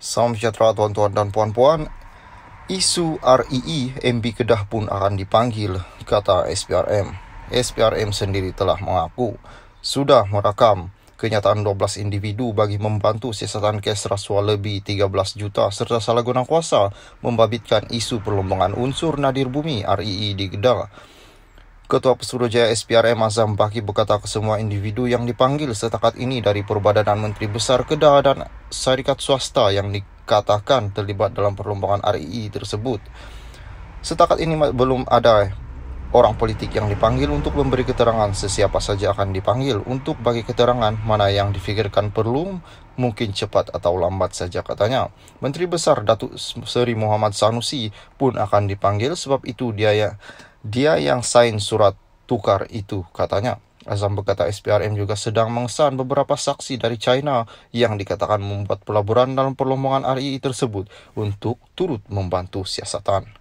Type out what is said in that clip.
Salam sejahtera tuan-tuan dan puan-puan. Isu REE MB Kedah pun akan dipanggil, kata SPRM. SPRM sendiri telah mengaku sudah merakam kenyataan 12 individu bagi membantu siasatan kes rasuah lebih 13 juta serta salah guna kuasa membabitkan isu perlombongan unsur nadir bumi REE e di Kedah. Ketua Jaya SPRM Azam Baki berkata kesemua individu yang dipanggil setakat ini dari Perbadanan Menteri Besar Kedah dan Syarikat Swasta yang dikatakan terlibat dalam perlombaan RII tersebut. Setakat ini belum ada orang politik yang dipanggil untuk memberi keterangan sesiapa saja akan dipanggil untuk bagi keterangan mana yang difikirkan perlu mungkin cepat atau lambat saja katanya. Menteri Besar Datuk Seri Muhammad Sanusi pun akan dipanggil sebab itu dia ya- dia yang sign surat tukar itu, katanya. Azam berkata SPRM juga sedang mengesan beberapa saksi dari China yang dikatakan membuat pelaburan dalam perlombongan RII tersebut untuk turut membantu siasatan.